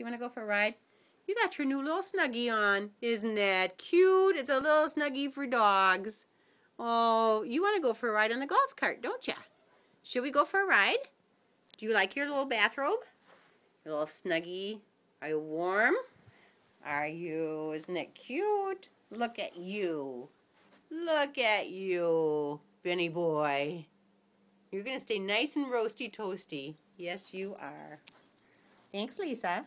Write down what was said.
you want to go for a ride? You got your new little snuggie on. Isn't that cute? It's a little snuggie for dogs. Oh, you want to go for a ride on the golf cart, don't you? Should we go for a ride? Do you like your little bathrobe? Your little snuggie? Are you warm? Are you? Isn't it cute? Look at you. Look at you, Benny boy. You're going to stay nice and roasty toasty. Yes, you are. Thanks, Lisa.